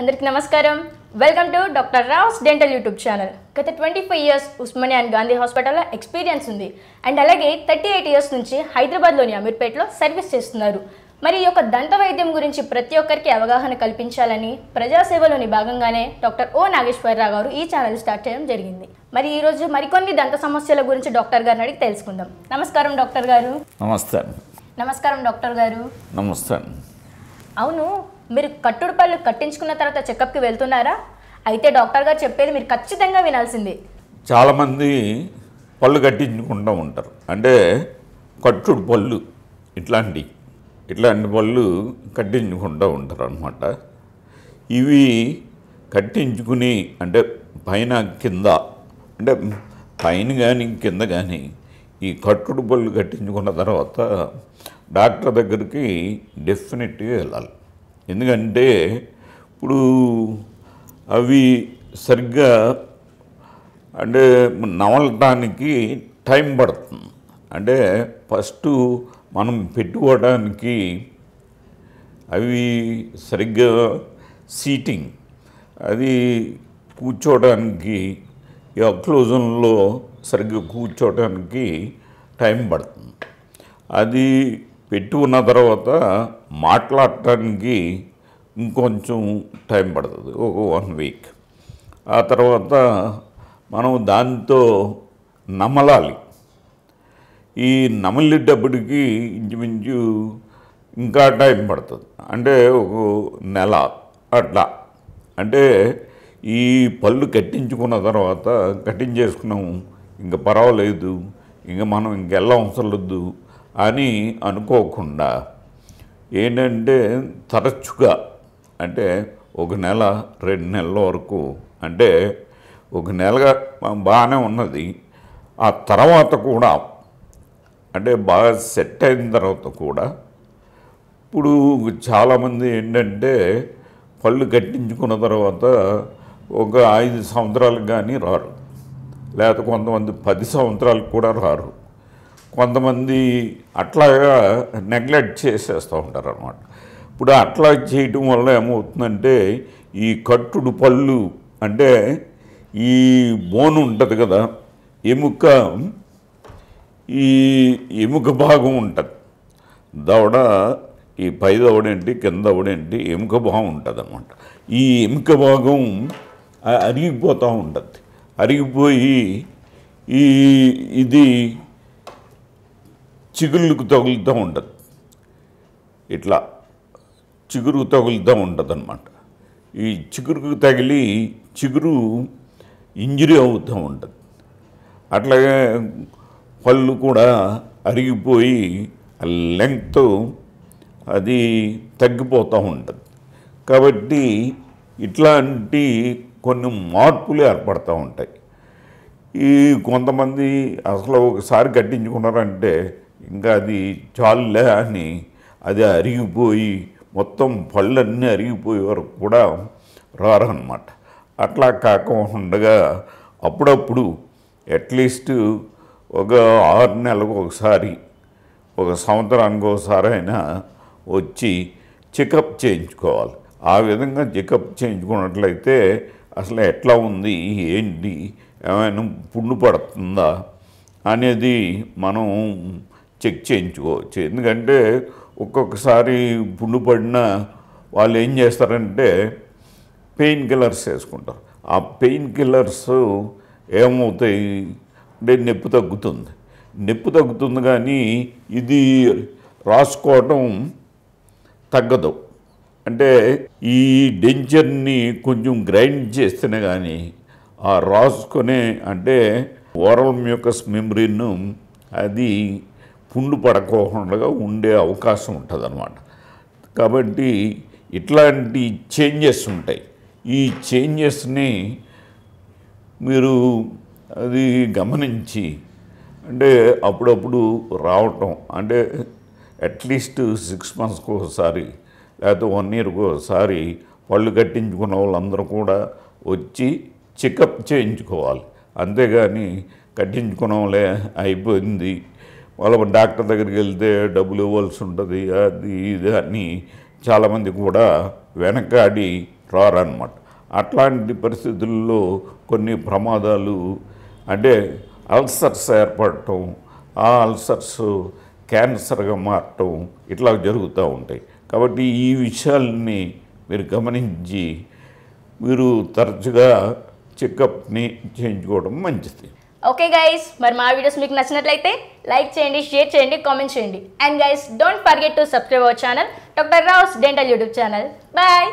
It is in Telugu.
అందరికి నమస్కారం welcome to doctor Rao's dental YouTube channel గత twenty five years Osmania and Gandhi హాస్పిటల్లో ఎక్స్పీరియన్స్ ఉంది అండ్ అలాగే థర్టీ ఎయిట్ ఇయర్స్ నుంచి హైదరాబాద్లోని అమీర్పేట్లో సర్వీస్ చేస్తున్నారు మరి ఈ యొక్క దంత వైద్యం గురించి ప్రతి ఒక్కరికి అవగాహన కల్పించాలని ప్రజాసేవలోని భాగంగానే డాక్టర్ ఓ నాగేశ్వరరావు గారు ఈ ఛానల్ స్టార్ట్ చేయడం జరిగింది మరి ఈరోజు మరికొన్ని దంత సమస్యల గురించి డాక్టర్ గారిని అడిగి తెలుసుకుందాం నమస్కారం డాక్టర్ గారు నమస్కారం నమస్కారం డాక్టర్ గారు నమస్తే అవును మీరు కట్టుడు పళ్ళు కట్టించుకున్న తర్వాత చెకప్కి వెళ్తున్నారా అయితే డాక్టర్ గారు చెప్పేది మీరు ఖచ్చితంగా వినాల్సింది చాలామంది పళ్ళు కట్టించుకుంటూ ఉంటారు అంటే కట్టుడు పళ్ళు ఇట్లాంటి ఇట్లాంటి పళ్ళు కట్టించుకుంటూ ఉంటారు అనమాట ఇవి కట్టించుకుని అంటే పైన కింద అంటే పైన కానీ కింద కానీ ఈ కట్టుడు పళ్ళు కట్టించుకున్న తర్వాత డాక్టర్ దగ్గరికి డెఫినెట్గా వెళ్ళాలి ఎందుకంటే ఇప్పుడు అవి సరిగ్గా అంటే నవలటానికి టైం పడుతుంది అంటే ఫస్ట్ మనం పెట్టుకోవడానికి అవి సరిగ్గా సీటింగ్ అది కూర్చోవడానికి ఈ అక్లోజన్లో సరిగ్గా కూర్చోవడానికి టైం పడుతుంది అది పెట్టి ఉన్న తర్వాత మాట్లాడటానికి ఇంకొంచెం టైం పడుతుంది ఒక వన్ వీక్ ఆ తర్వాత మనం దాంతో నమలాలి ఈ నమలేటప్పటికి ఇంచుమించు ఇంకా టైం పడుతుంది అంటే ఒక నెల అట్లా అంటే ఈ పళ్ళు కట్టించుకున్న తర్వాత కటింగ్ చేసుకున్నాము ఇంకా పర్వాలేదు ఇంకా మనం ఇంకెళ్ళ అవసరం లేదు అని అనుకోకుండా ఏంటంటే తరచుగా అంటే ఒక నెల రెండు నెలల వరకు అంటే ఒక నెలగా బాగానే ఉన్నది ఆ తర్వాత కూడా అంటే బాగా సెట్ అయిన తర్వాత కూడా ఇప్పుడు చాలామంది ఏంటంటే పళ్ళు కట్టించుకున్న తర్వాత ఒక ఐదు సంవత్సరాలకు కానీ రారు లేకపోతే కొంతమంది పది సంవత్సరాలకు కూడా రారు కొంతమంది అట్లాగా నెగ్లెక్ట్ చేసేస్తూ ఉంటారు అనమాట ఇప్పుడు అట్లా చేయటం వల్ల ఏమవుతుందంటే ఈ కట్టుడు పళ్ళు అంటే ఈ బోన్ ఉంటుంది కదా ఎముక ఈ ఎముక భాగం ఉంటుంది దవడ ఈ పై దవడేంటి కింద దవడేంటి ఎముక భాగం ఉంటుంది అనమాట ఈ ఎముక భాగం అరిగిపోతూ ఉంటుంది అరిగిపోయి ఈ ఇది చిగుళ్ళకు తగులుతూ ఉండదు ఇట్లా చిగురుకు తగులుతూ ఉండదు అనమాట ఈ చిగురుకు తగిలి చిగురు ఇంజురీ అవుతూ ఉంటుంది అట్లాగే పళ్ళు కూడా అరిగిపోయి లెంగ్త్ అది తగ్గిపోతూ ఉంటుంది కాబట్టి ఇట్లాంటి కొన్ని మార్పులు ఏర్పడుతూ ఉంటాయి ఈ కొంతమంది అసలు ఒకసారి కట్టించుకున్నారంటే ఇంకా అది చాలులే అని అది అరిగిపోయి మొత్తం పళ్ళన్నీ అరిగిపోయే వరకు కూడా రారనమాట అట్లా కాకుండా అప్పుడప్పుడు అట్లీస్ట్ ఒక ఆరు నెలలకు ఒకసారి ఒక సంవత్సరానికి ఒకసారి అయినా వచ్చి చెకప్ చేయించుకోవాలి ఆ విధంగా చెకప్ చేయించుకున్నట్లయితే అసలు ఎట్లా ఉంది ఏంటి ఏమైనా పుండు పడుతుందా అనేది మనం చెక్ చేయించుకోవచ్చు ఎందుకంటే ఒక్కొక్కసారి పుండు పడిన వాళ్ళు ఏం చేస్తారంటే పెయిన్ కిల్లర్స్ వేసుకుంటారు ఆ పెయిన్ కిల్లర్స్ ఏమవుతాయి అంటే నొప్పి తగ్గుతుంది నొప్పి తగ్గుతుంది కానీ ఇది రాసుకోవటం తగ్గదు అంటే ఈ డెంచర్ని కొంచెం గ్రైండ్ చేస్తేనే కానీ ఆ రాసుకునే అంటే ఓరల్ మ్యూకస్ మెమరీను అది పుండు పడకోకుండా ఉండే అవకాశం ఉంటుంది అనమాట కాబట్టి ఇట్లాంటి చేంజెస్ ఉంటాయి ఈ చేంజెస్ని మీరు అది గమనించి అంటే అప్పుడప్పుడు రావటం అంటే అట్లీస్ట్ సిక్స్ మంత్స్కి ఒకసారి లేకపోతే వన్ ఇయర్కి ఒకసారి పళ్ళు కట్టించుకున్న వాళ్ళందరూ కూడా వచ్చి చెకప్ చేయించుకోవాలి అంతేగాని కట్టించుకున్నాంలే అయిపోయింది వాళ్ళ డాక్టర్ దగ్గరికి వెళ్తే డబ్బులు ఇవ్వాల్సి ఉంటుంది అది ఇది అని చాలామంది కూడా వెనకాడి రారనమాట అట్లాంటి పరిస్థితుల్లో కొన్ని ప్రమాదాలు అంటే అల్సర్స్ ఏర్పడటం ఆ అల్సర్స్ క్యాన్సర్గా మారటం ఇట్లా జరుగుతూ ఉంటాయి కాబట్టి ఈ విషయాల్ని మీరు గమనించి మీరు తరచుగా చెకప్ని చేయించుకోవడం మంచిది ఓకే గైస్ మరి మా వీడియోస్ మీకు నచ్చినట్లయితే లైక్ చేయండి షేర్ చేయండి కామెంట్ చేయండి and guys don't forget to subscribe our channel doctor Rao's dental YouTube channel bye